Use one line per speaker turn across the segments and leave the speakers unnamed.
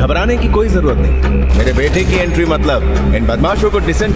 घबराने की कोई जरूरत नहीं मेरे बेटे की एंट्री मतलब इन बदमाशों को डिसेंट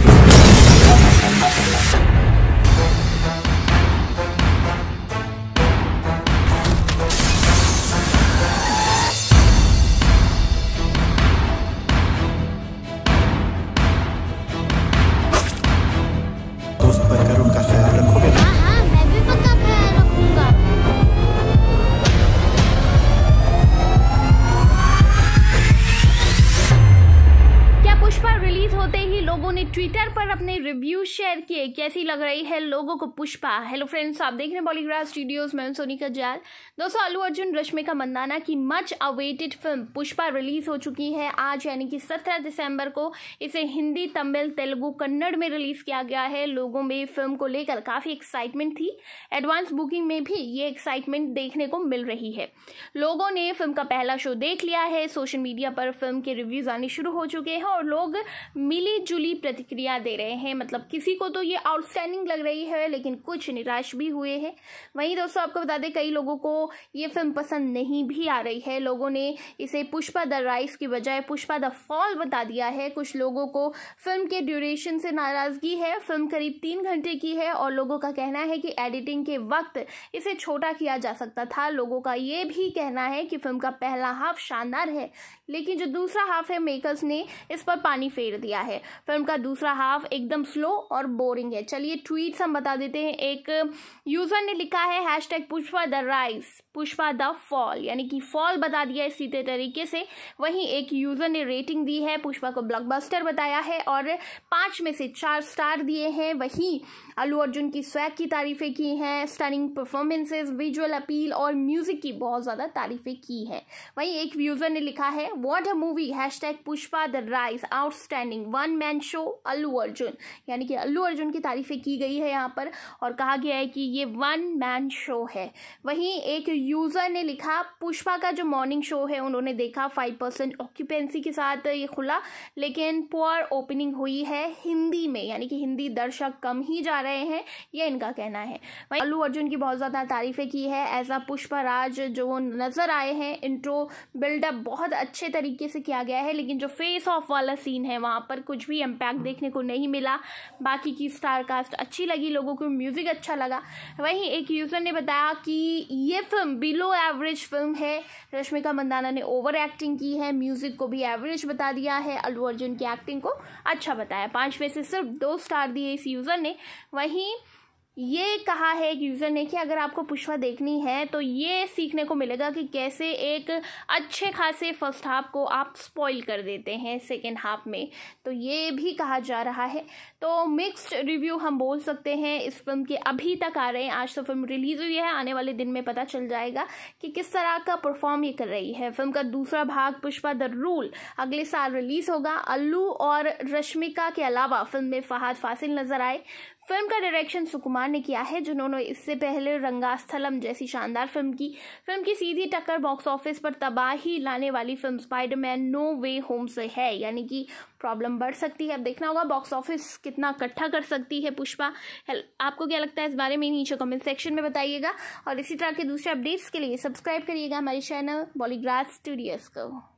लोगों ने ट्विटर पर अपने रिव्यू शेयर किए कैसी लग रही है लोगों को पुष्पा हेलो फ्रेंड्स आप देख रहे हैं बॉलीग्राज स्टूडियोज मैं का जाल दोस्तों अल्लू अर्जुन रश्मिका मंदाना की much awaited film Pushpa release हो चुकी है आज यानी कि 17 दिसंबर को इसे हिंदी तमिल तेलुगु कन्नड़ में रिलीज किया गया है लोगों में फिल्म को लेकर काफ़ी एक्साइटमेंट थी एडवांस बुकिंग में भी ये एक्साइटमेंट देखने को मिल रही है लोगों ने फिल्म का पहला शो देख लिया है सोशल मीडिया पर फिल्म के रिव्यूज आने शुरू हो चुके हैं और लोग मिली खुली प्रतिक्रिया दे रहे हैं मतलब किसी को तो ये आउटस्टैंडिंग लग रही है लेकिन कुछ निराश भी हुए हैं वहीं दोस्तों आपको बता दें कई लोगों को ये फिल्म पसंद नहीं भी आ रही है लोगों ने इसे पुष्पा द राइस की बजाय पुष्पा द फॉल बता दिया है कुछ लोगों को फिल्म के ड्यूरेशन से नाराज़गी है फिल्म करीब तीन घंटे की है और लोगों का कहना है कि एडिटिंग के वक्त इसे छोटा किया जा सकता था लोगों का ये भी कहना है कि फिल्म का पहला हाफ शानदार है लेकिन जो दूसरा हाफ है मेकर्स ने इस पर पानी फेर दिया है फिर फिल्म का दूसरा हाफ एकदम स्लो और बोरिंग है चलिए ट्वीट्स हम बता देते हैं एक यूजर ने लिखा है hashtag Pushpa the rise Pushpa the fall यानी कि फॉल बता दिया है सीधे तरीके से वहीं एक यूजर ने रेटिंग दी है पुष्पा को ब्लॉकबस्टर बताया है और पांच में से चार स्टार दिए हैं वहीं अल्लू अर्जुन की स्वैग की तारीफें की हैं स्टनिंग परफॉर्मेंसेज विजुअल अपील और म्यूजिक की बहुत ज़्यादा तारीफें की हैं वहीं एक यूजर ने लिखा है what a movie hashtag Pushpa the rise outstanding one man fan show Allu Arjun यानी कि अल्लू अर्जुन की तारीफ़ें की गई है यहाँ पर और कहा गया है कि ये वन मैन शो है वहीं एक यूज़र ने लिखा पुष्पा का जो मॉर्निंग शो है उन्होंने देखा फाइव परसेंट ऑक्यूपेंसी के साथ ये खुला लेकिन पुअर ओपनिंग हुई है हिंदी में यानी कि हिंदी दर्शक कम ही जा रहे हैं ये इनका कहना है वहीं अल्लू अर्जुन की बहुत ज़्यादा तारीफ़ें की है ऐसा राज जो नज़र आए हैं इंट्रो बिल्डअप बहुत अच्छे तरीके से किया गया है लेकिन जो फेस ऑफ वाला सीन है वहाँ पर कुछ भी इम्पैक्ट hmm. देखने को नहीं मिला बाकी की स्टार कास्ट अच्छी लगी लोगों को म्यूज़िक अच्छा लगा वहीं एक यूज़र ने बताया कि ये फिल्म बिलो एवरेज फिल्म है रश्मिका मंदाना ने ओवर एक्टिंग की है म्यूज़िक को भी एवरेज बता दिया है अल्लू अर्जुन की एक्टिंग को अच्छा बताया पाँच में से सिर्फ दो स्टार दिए इस यूज़र ने वहीं ये कहा है एक यूज़र ने कि अगर आपको पुष्पा देखनी है तो ये सीखने को मिलेगा कि कैसे एक अच्छे खासे फर्स्ट हाफ को आप स्पॉइल कर देते हैं सेकेंड हाफ में तो ये भी कहा जा रहा है तो मिक्स्ड रिव्यू हम बोल सकते हैं इस फिल्म के अभी तक आ रहे हैं आज तो फिल्म रिलीज़ हुई है आने वाले दिन में पता चल जाएगा कि किस तरह का परफॉर्म ये कर रही है फिल्म का दूसरा भाग पुष्पा द रूल अगले साल रिलीज़ होगा अल्लू और रश्मिका के अलावा फिल्म में फहाद फासिल नजर आए फिल्म का डायरेक्शन सुकुमार ने किया है जिन्होंने इससे पहले रंगास्थलम जैसी शानदार फिल्म की फिल्म की सीधी टक्कर बॉक्स ऑफिस पर तबाही लाने वाली film Spiderman no way home से है यानी कि प्रॉब्लम बढ़ सकती है अब देखना होगा बॉक्स ऑफिस कितना इकट्ठा कर सकती है पुष्पा आपको क्या लगता है इस बारे में नीचे कमेंट सेक्शन में बताइएगा और इसी तरह के दूसरे अपडेट्स के लिए सब्सक्राइब करिएगा हमारे चैनल बॉलीग्राज स्टूडियोज़ को